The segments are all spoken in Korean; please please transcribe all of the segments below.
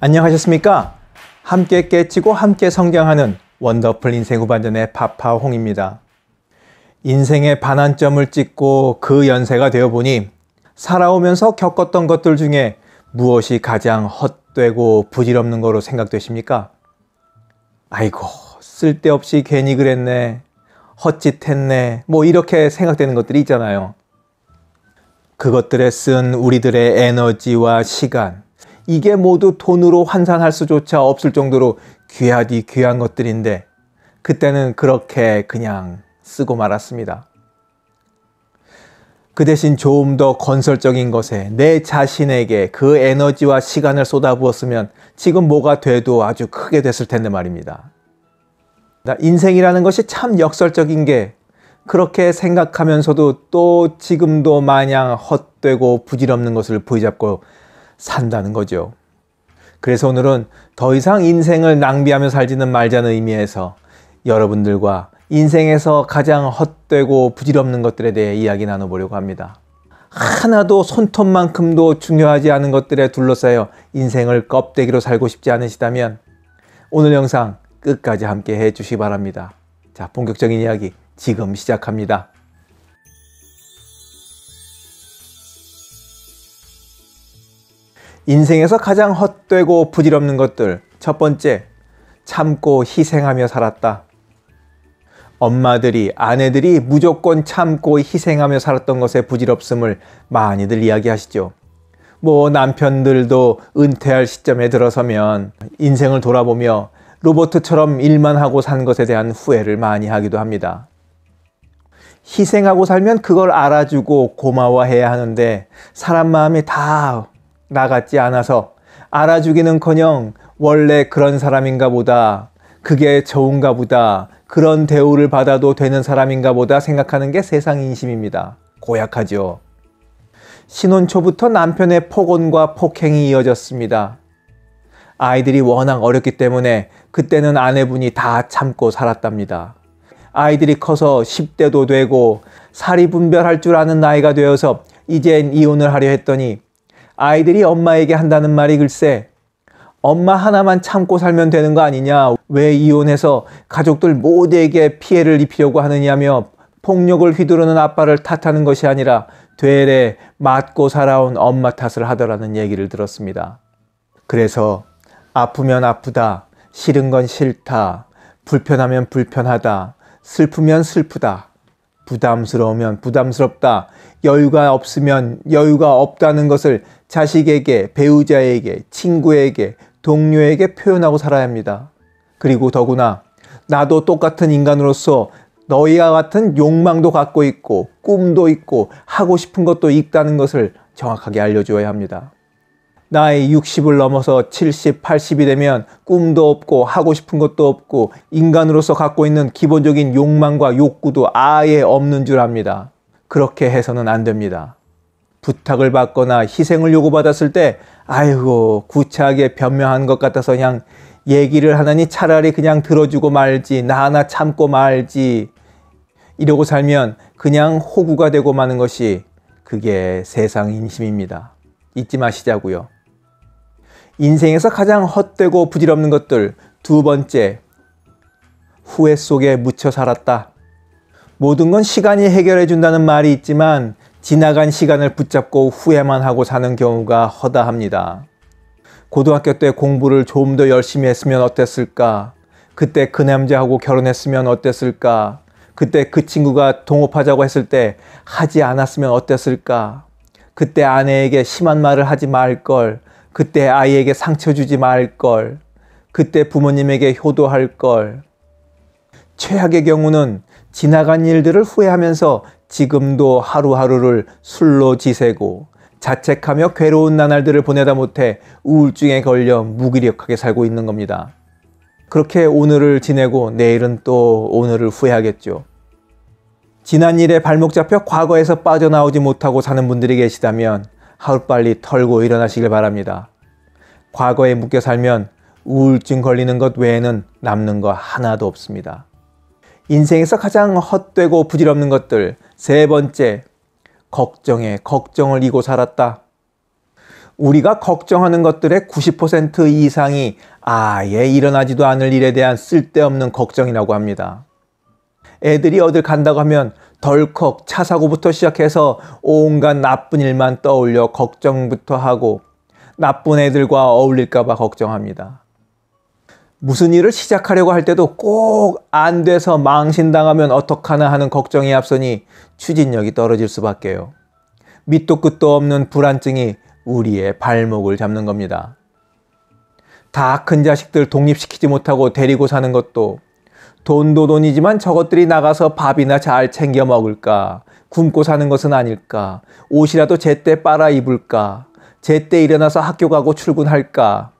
안녕하셨습니까? 함께 깨치고 함께 성장하는 원더풀 인생 후반전의 파파홍입니다. 인생의 반환점을 찍고 그 연세가 되어 보니 살아오면서 겪었던 것들 중에 무엇이 가장 헛되고 부질없는 거로 생각되십니까? 아이고, 쓸데없이 괜히 그랬네. 헛짓했네. 뭐 이렇게 생각되는 것들이 있잖아요. 그것들에 쓴 우리들의 에너지와 시간, 이게 모두 돈으로 환산할 수조차 없을 정도로 귀하디 귀한 것들인데 그때는 그렇게 그냥 쓰고 말았습니다. 그 대신 좀 더 건설적인 것에 내 자신에게 그 에너지와 시간을 쏟아부었으면 지금 뭐가 돼도 아주 크게 됐을 텐데 말입니다. 인생이라는 것이 참 역설적인 게 그렇게 생각하면서도 또 지금도 마냥 헛되고 부질없는 것을 부여잡고 산다는 거죠. 그래서 오늘은 더 이상 인생을 낭비하며 살지는 말자는 의미에서 여러분들과 인생에서 가장 헛되고 부질없는 것들에 대해 이야기 나눠보려고 합니다. 하나도 손톱만큼도 중요하지 않은 것들에 둘러싸여 인생을 껍데기로 살고 싶지 않으시다면 오늘 영상 끝까지 함께 해주시기 바랍니다. 자, 본격적인 이야기 지금 시작합니다. 인생에서 가장 헛되고 부질없는 것들 첫 번째, 참고 희생하며 살았다. 엄마들이, 아내들이 무조건 참고 희생하며 살았던 것의 부질없음을 많이들 이야기하시죠. 뭐 남편들도 은퇴할 시점에 들어서면 인생을 돌아보며 로버트처럼 일만 하고 산 것에 대한 후회를 많이 하기도 합니다. 희생하고 살면 그걸 알아주고 고마워해야 하는데 사람 마음이 다 나갔지 않아서 알아주기는커녕 원래 그런 사람인가 보다 그게 좋은가 보다 그런 대우를 받아도 되는 사람인가 보다 생각하는 게 세상 인심입니다. 고약하죠. 신혼 초부터 남편의 폭언과 폭행이 이어졌습니다. 아이들이 워낙 어렵기 때문에 그때는 아내분이 다 참고 살았답니다. 아이들이 커서 10대도 되고 살이 분별할 줄 아는 나이가 되어서 이젠 이혼을 하려 했더니 아이들이 엄마에게 한다는 말이 글쎄 엄마 하나만 참고 살면 되는 거 아니냐 왜 이혼해서 가족들 모두에게 피해를 입히려고 하느냐며 폭력을 휘두르는 아빠를 탓하는 것이 아니라 되레 맞고 살아온 엄마 탓을 하더라는 얘기를 들었습니다. 그래서 아프면 아프다, 싫은 건 싫다, 불편하면 불편하다, 슬프면 슬프다 부담스러우면 부담스럽다, 여유가 없으면 여유가 없다는 것을 자식에게, 배우자에게, 친구에게, 동료에게 표현하고 살아야 합니다. 그리고 더구나 나도 똑같은 인간으로서 너희와 같은 욕망도 갖고 있고 꿈도 있고 하고 싶은 것도 있다는 것을 정확하게 알려줘야 합니다. 나이 60을 넘어서 70, 80이 되면 꿈도 없고 하고 싶은 것도 없고 인간으로서 갖고 있는 기본적인 욕망과 욕구도 아예 없는 줄 압니다. 그렇게 해서는 안 됩니다. 부탁을 받거나 희생을 요구받았을 때 아이고 구차하게 변명한 것 같아서 그냥 얘기를 하느니 차라리 그냥 들어주고 말지 나 하나 참고 말지 이러고 살면 그냥 호구가 되고 마는 것이 그게 세상 인심입니다. 잊지 마시자고요. 인생에서 가장 헛되고 부질없는 것들. 두 번째, 후회 속에 묻혀 살았다. 모든 건 시간이 해결해 준다는 말이 있지만 지나간 시간을 붙잡고 후회만 하고 사는 경우가 허다합니다. 고등학교 때 공부를 좀 더 열심히 했으면 어땠을까? 그때 그 남자하고 결혼했으면 어땠을까? 그때 그 친구가 동업하자고 했을 때 하지 않았으면 어땠을까? 그때 아내에게 심한 말을 하지 말 걸. 그때 아이에게 상처 주지 말 걸. 그때 부모님에게 효도할 걸. 최악의 경우는 지나간 일들을 후회하면서 지금도 하루하루를 술로 지새고 자책하며 괴로운 나날들을 보내다 못해 우울증에 걸려 무기력하게 살고 있는 겁니다. 그렇게 오늘을 지내고 내일은 또 오늘을 후회하겠죠. 지난 일에 발목 잡혀 과거에서 빠져나오지 못하고 사는 분들이 계시다면 하루빨리 털고 일어나시길 바랍니다. 과거에 묶여 살면 우울증 걸리는 것 외에는 남는 거 하나도 없습니다. 인생에서 가장 헛되고 부질없는 것들 세 번째 걱정에 걱정을 이고 살았다. 우리가 걱정하는 것들의 90% 이상이 아예 일어나지도 않을 일에 대한 쓸데없는 걱정이라고 합니다. 애들이 어딜 간다고 하면 덜컥 차 사고부터 시작해서 온갖 나쁜 일만 떠올려 걱정부터 하고 나쁜 애들과 어울릴까봐 걱정합니다. 무슨 일을 시작하려고 할 때도 꼭 안 돼서 망신당하면 어떡하나 하는 걱정이 앞서니 추진력이 떨어질 수밖에요. 밑도 끝도 없는 불안증이 우리의 발목을 잡는 겁니다. 다 큰 자식들 독립시키지 못하고 데리고 사는 것도 돈도 돈이지만 저것들이 나가서 밥이나 잘 챙겨 먹을까? 굶고 사는 것은 아닐까? 옷이라도 제때 빨아 입을까? 제때 일어나서 학교 가고 출근할까?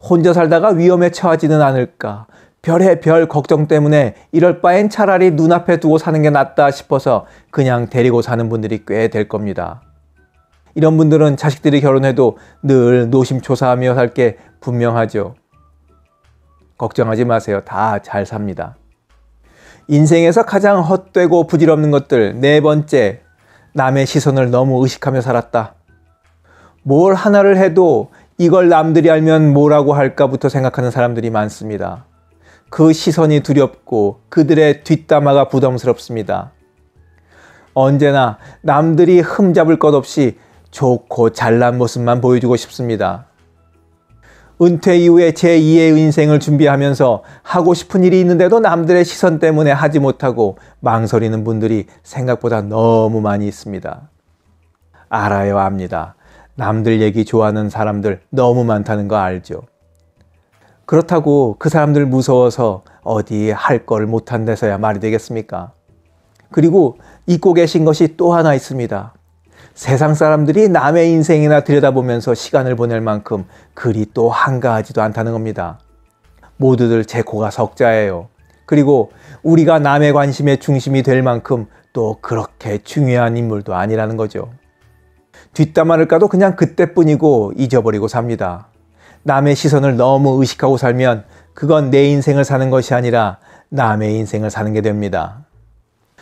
혼자 살다가 위험에 처하지는 않을까? 별의 별 걱정 때문에 이럴 바엔 차라리 눈앞에 두고 사는 게 낫다 싶어서 그냥 데리고 사는 분들이 꽤 될 겁니다. 이런 분들은 자식들이 결혼해도 늘 노심초사하며 살게 분명하죠. 걱정하지 마세요. 다 잘 삽니다. 인생에서 가장 헛되고 부질없는 것들 네 번째 남의 시선을 너무 의식하며 살았다. 뭘 하나를 해도 이걸 남들이 알면 뭐라고 할까부터 생각하는 사람들이 많습니다. 그 시선이 두렵고 그들의 뒷담화가 부담스럽습니다. 언제나 남들이 흠잡을 것 없이 좋고 잘난 모습만 보여주고 싶습니다. 은퇴 이후에 제2의 인생을 준비하면서 하고 싶은 일이 있는데도 남들의 시선 때문에 하지 못하고 망설이는 분들이 생각보다 너무 많이 있습니다. 알아요, 압니다. 남들 얘기 좋아하는 사람들 너무 많다는 거 알죠. 그렇다고 그 사람들 무서워서 어디 할 걸 못한 데서야 말이 되겠습니까? 그리고 잊고 계신 것이 또 하나 있습니다. 세상 사람들이 남의 인생이나 들여다보면서 시간을 보낼 만큼 그리 또 한가하지도 않다는 겁니다. 모두들 제 코가 석자예요. 그리고 우리가 남의 관심의 중심이 될 만큼 또 그렇게 중요한 인물도 아니라는 거죠. 뒷담화를 까도 그냥 그때뿐이고 잊어버리고 삽니다. 남의 시선을 너무 의식하고 살면 그건 내 인생을 사는 것이 아니라 남의 인생을 사는 게 됩니다.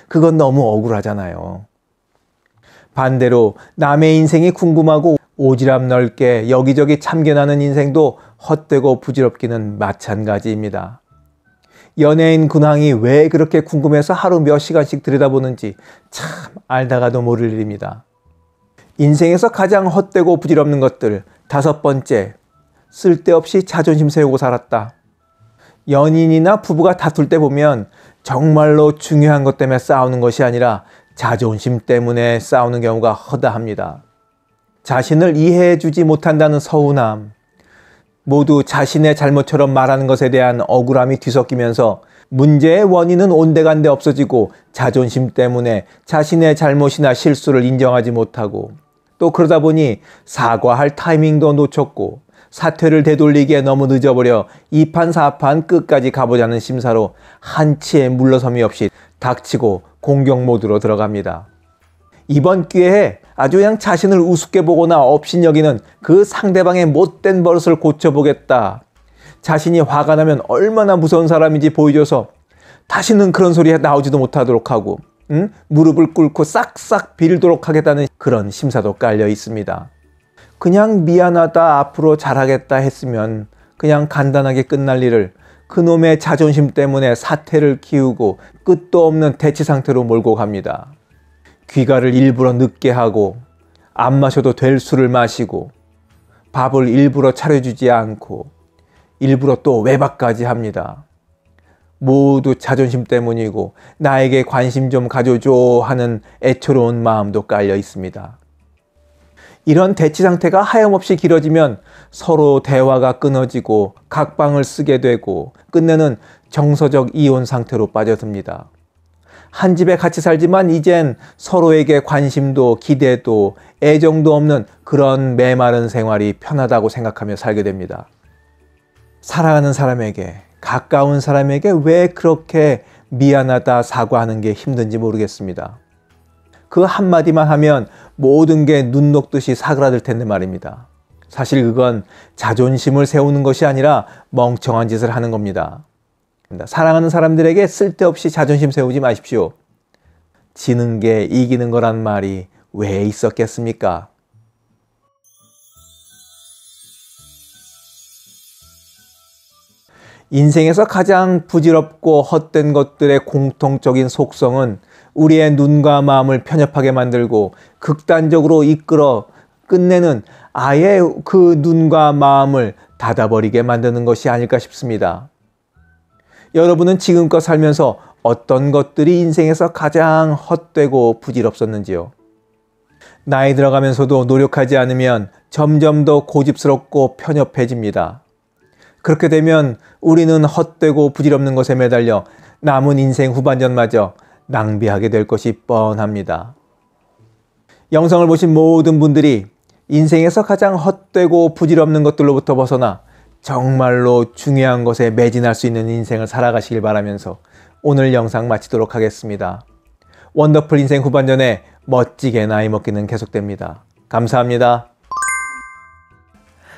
그건 너무 억울하잖아요. 반대로 남의 인생이 궁금하고 오지랖 넓게 여기저기 참견하는 인생도 헛되고 부질없기는 마찬가지입니다. 연예인 근황이 왜 그렇게 궁금해서 하루 몇 시간씩 들여다보는지 참 알다가도 모를 일입니다. 인생에서 가장 헛되고 부질없는 것들 다섯 번째 쓸데없이 자존심 세우고 살았다. 연인이나 부부가 다툴 때 보면 정말로 중요한 것 때문에 싸우는 것이 아니라 자존심 때문에 싸우는 경우가 허다합니다. 자신을 이해해 주지 못한다는 서운함, 모두 자신의 잘못처럼 말하는 것에 대한 억울함이 뒤섞이면서 문제의 원인은 온데간데 없어지고 자존심 때문에 자신의 잘못이나 실수를 인정하지 못하고 또 그러다 보니 사과할 타이밍도 놓쳤고 사퇴를 되돌리기에 너무 늦어버려 2판 4판 끝까지 가보자는 심사로 한치의 물러섬이 없이 닥치고 공격 모드로 들어갑니다. 이번 기회에 아주 그냥 자신을 우습게 보거나 없신여기는그 상대방의 못된 버릇을 고쳐보겠다. 자신이 화가 나면 얼마나 무서운 사람인지 보여줘서 다시는 그런 소리에 나오지도 못하도록 하고 음? 무릎을 꿇고 싹싹 빌도록 하겠다는 그런 심사도 깔려 있습니다. 그냥 미안하다 앞으로 잘하겠다 했으면 그냥 간단하게 끝날 일을 그놈의 자존심 때문에 사태를 키우고 끝도 없는 대치 상태로 몰고 갑니다. 귀가를 일부러 늦게 하고 안 마셔도 될 술을 마시고 밥을 일부러 차려주지 않고 일부러 또 외박까지 합니다. 모두 자존심 때문이고 나에게 관심 좀 가져줘 하는 애처로운 마음도 깔려 있습니다. 이런 대치 상태가 하염없이 길어지면 서로 대화가 끊어지고 각방을 쓰게 되고 끝내는 정서적 이혼 상태로 빠져듭니다. 한 집에 같이 살지만 이젠 서로에게 관심도 기대도 애정도 없는 그런 메마른 생활이 편하다고 생각하며 살게 됩니다. 사랑하는 사람에게 가까운 사람에게 왜 그렇게 미안하다 사과하는 게 힘든지 모르겠습니다. 그 한마디만 하면 모든 게 눈 녹듯이 사그라들 텐데 말입니다. 사실 그건 자존심을 세우는 것이 아니라 멍청한 짓을 하는 겁니다. 그러니까 사랑하는 사람들에게 쓸데없이 자존심 세우지 마십시오. 지는 게 이기는 거란 말이 왜 있었겠습니까? 인생에서 가장 부질없고 헛된 것들의 공통적인 속성은 우리의 눈과 마음을 편협하게 만들고 극단적으로 이끌어 끝내는 아예 그 눈과 마음을 닫아버리게 만드는 것이 아닐까 싶습니다. 여러분은 지금껏 살면서 어떤 것들이 인생에서 가장 헛되고 부질없었는지요? 나이 들어가면서도 노력하지 않으면 점점 더 고집스럽고 편협해집니다. 그렇게 되면 우리는 헛되고 부질없는 것에 매달려 남은 인생 후반전마저 낭비하게 될 것이 뻔합니다. 영상을 보신 모든 분들이 인생에서 가장 헛되고 부질없는 것들로부터 벗어나 정말로 중요한 것에 매진할 수 있는 인생을 살아가시길 바라면서 오늘 영상 마치도록 하겠습니다. 원더풀 인생 후반전에 멋지게 나이 먹기는 계속됩니다. 감사합니다.